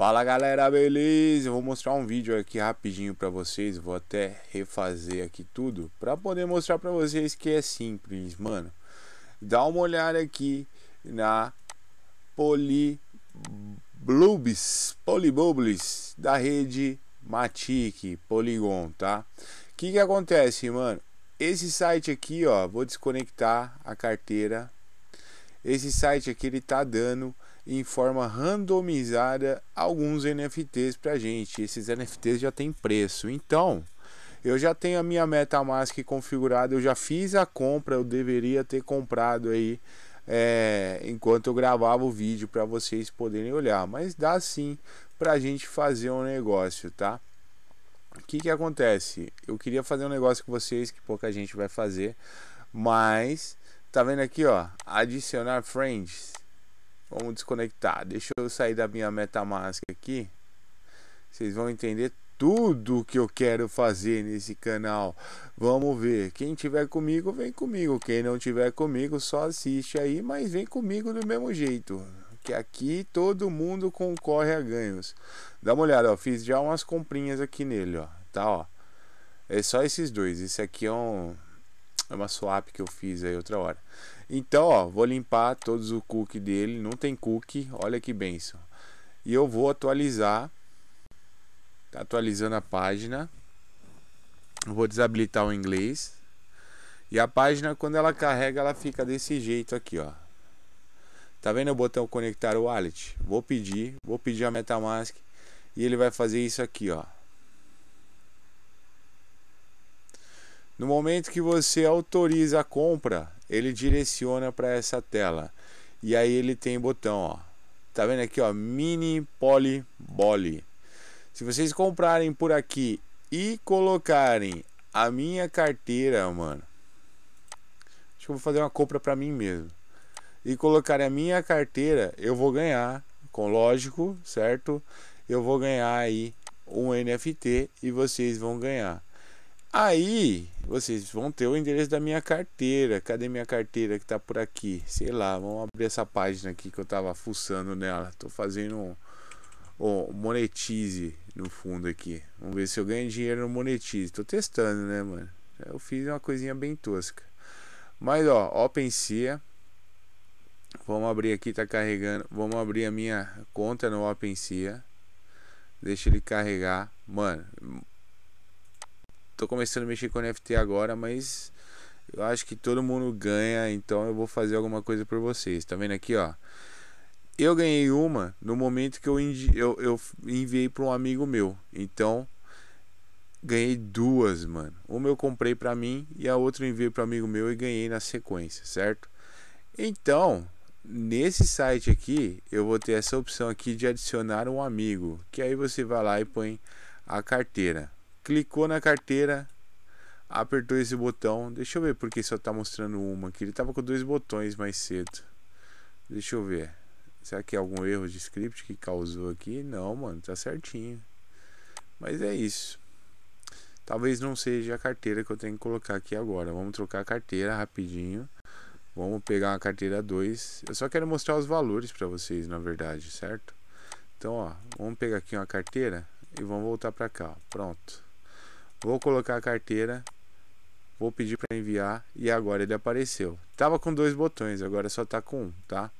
Fala galera, beleza? Eu vou mostrar um vídeo aqui rapidinho para vocês, vou até refazer aqui tudo para poder mostrar para vocês que é simples, mano. Dá uma olhada aqui na Polyblubs, Polybubbles da rede Matic Polygon, tá? O que que acontece, mano? Esse site aqui, ó, vou desconectar a carteira. Esse site aqui ele tá dando em forma randomizada alguns NFTs para gente. Esses NFTs já tem preço. Então, eu já tenho a minha MetaMask configurada, eu já fiz a compra, eu deveria ter comprado aí é, enquanto eu gravava o vídeo para vocês poderem olhar. Mas dá sim para a gente fazer um negócio, tá? O que, que acontece? Eu queria fazer um negócio com vocês que pouca gente vai fazer, mas tá vendo aqui ó, adicionar friends. Vamos desconectar. Deixa eu sair da minha MetaMask aqui. Vocês vão entender tudo que eu quero fazer nesse canal. Vamos ver. Quem tiver comigo, vem comigo. Quem não tiver comigo, só assiste aí, mas vem comigo do mesmo jeito. Que aqui todo mundo concorre a ganhos. Dá uma olhada, ó. Fiz já umas comprinhas aqui nele, ó. Tá, ó. É só esses dois. Esse aqui é um é uma swap que eu fiz aí outra hora. Então, ó, vou limpar todos o cookie dele. Não tem cookie, olha que benção. E eu vou atualizar. Tá atualizando a página. Vou desabilitar o inglês. E a página, quando ela carrega, ela fica desse jeito aqui, ó. Tá vendo o botão conectar o wallet? Vou pedir, vou pedir a MetaMask e ele vai fazer isso aqui, ó. No momento que você autoriza a compra, ele direciona para essa tela. E aí ele tem botão, ó. Tá vendo aqui, ó, mini poly boli. Se vocês comprarem por aqui e colocarem a minha carteira, mano. Acho que eu vou fazer uma compra para mim mesmo. E colocarem a minha carteira, eu vou ganhar, com lógico, certo? Eu vou ganhar aí um NFT e vocês vão ganhar. Aí vocês vão ter o endereço da minha carteira. Cadê minha carteira que tá por aqui? Sei lá, vamos abrir essa página aqui que eu tava fuçando nela. Tô fazendo um, monetize no fundo aqui. Vamos ver se eu ganho dinheiro no monetize. Tô testando, né, mano? Eu fiz uma coisinha bem tosca. Mas ó, OpenSea. Vamos abrir aqui, tá carregando. Vamos abrir a minha conta no OpenSea. Deixa ele carregar. Mano, tô começando a mexer com NFT agora, mas eu acho que todo mundo ganha, então eu vou fazer alguma coisa por vocês. Tá vendo aqui, ó? Eu ganhei uma no momento que eu, eu, eu enviei para um amigo meu. Então, ganhei duas, mano. Uma eu comprei para mim e a outra eu enviei para amigo meu e ganhei na sequência, certo? Então, nesse site aqui, eu vou ter essa opção aqui de adicionar um amigo, que aí você vai lá e põe a carteira clicou na carteira, apertou esse botão. Deixa eu ver porque só tá mostrando uma que Ele tava com dois botões mais cedo. Deixa eu ver. Será que é algum erro de script que causou aqui? Não, mano, tá certinho. Mas é isso. Talvez não seja a carteira que eu tenho que colocar aqui agora. Vamos trocar a carteira rapidinho. Vamos pegar uma carteira 2. Eu só quero mostrar os valores para vocês, na verdade, certo? Então, ó, vamos pegar aqui uma carteira e vamos voltar para cá. Pronto. Vou colocar a carteira. Vou pedir para enviar e agora ele apareceu. Tava com dois botões, agora só tá com um, tá?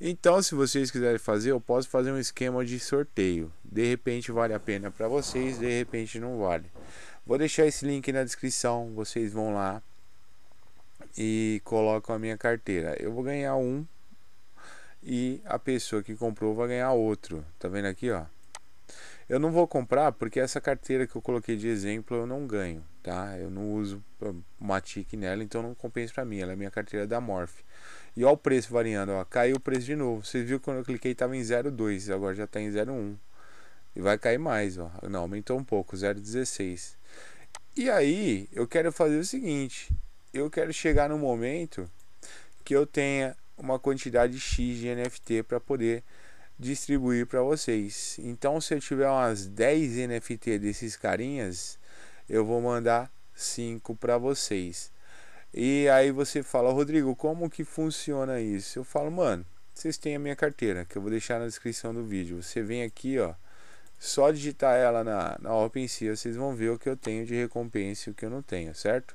Então, se vocês quiserem fazer, eu posso fazer um esquema de sorteio. De repente vale a pena para vocês, de repente não vale. Vou deixar esse link na descrição, vocês vão lá e colocam a minha carteira. Eu vou ganhar um e a pessoa que comprou vai ganhar outro. Tá vendo aqui, ó? Eu não vou comprar porque essa carteira que eu coloquei de exemplo eu não ganho, tá? Eu não uso Matic nela, então não compensa para mim. Ela é minha carteira da Morph. E olha o preço variando, ó, caiu o preço de novo. Você viu quando eu cliquei estava em 0,2, agora já está em 0,1. E vai cair mais, ó. Não, aumentou um pouco, 0,16. E aí, eu quero fazer o seguinte, eu quero chegar no momento que eu tenha uma quantidade X de NFT para poder distribuir para vocês. Então, se eu tiver umas 10 NFT desses carinhas, eu vou mandar 5 para vocês. E aí você fala, Rodrigo, como que funciona isso? Eu falo, mano, vocês têm a minha carteira, que eu vou deixar na descrição do vídeo. Você vem aqui, ó, só digitar ela na, na OpenSea, vocês vão ver o que eu tenho de recompensa e o que eu não tenho, certo?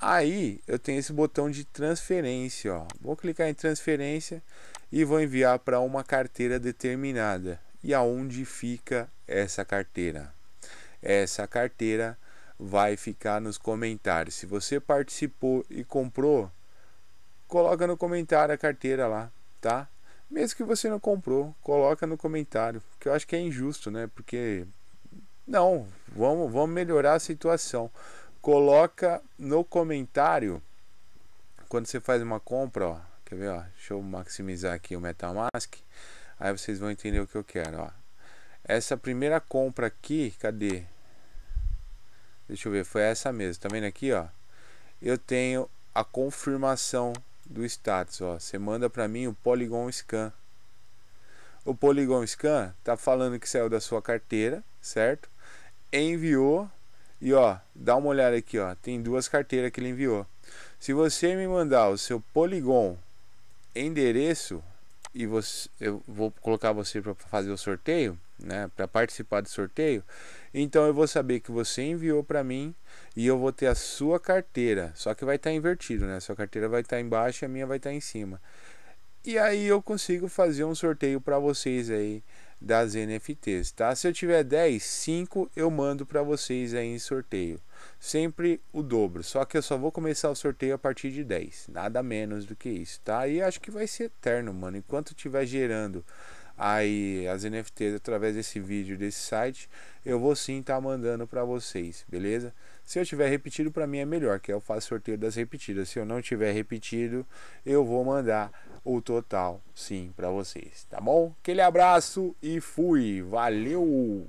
Aí eu tenho esse botão de transferência, ó. Vou clicar em transferência e vou enviar para uma carteira determinada. E aonde fica essa carteira? Essa carteira vai ficar nos comentários. Se você participou e comprou, coloca no comentário a carteira lá, tá? Mesmo que você não comprou, coloca no comentário, que eu acho que é injusto, né? Porque não, vamos, vamos melhorar a situação coloca no comentário quando você faz uma compra, ó, quer ver, ó, deixa eu maximizar aqui o MetaMask, aí vocês vão entender o que eu quero, ó. Essa primeira compra aqui, cadê? Deixa eu ver, foi essa mesmo, tá vendo aqui, ó? Eu tenho a confirmação do status, ó. Você manda para mim o Polygon Scan. O Polygon Scan tá falando que saiu da sua carteira, certo? Enviou e ó, dá uma olhada aqui, ó, tem duas carteiras que ele enviou. Se você me mandar o seu Polygon endereço e você, eu vou colocar você para fazer o sorteio, né, para participar do sorteio, então eu vou saber que você enviou para mim e eu vou ter a sua carteira, só que vai estar tá invertido, né? Sua carteira vai estar tá embaixo e a minha vai estar tá em cima. E aí eu consigo fazer um sorteio para vocês aí das NFTs, tá? Se eu tiver 10, 5 eu mando para vocês aí em sorteio. Sempre o dobro, só que eu só vou começar o sorteio a partir de 10, nada menos do que isso, tá? E acho que vai ser eterno, mano, enquanto tiver gerando aí as NFTs através desse vídeo desse site, eu vou sim estar tá mandando para vocês, beleza? Se eu tiver repetido para mim é melhor, que eu faço sorteio das repetidas. Se eu não tiver repetido, eu vou mandar o total sim para vocês, tá bom? Aquele abraço e fui, valeu!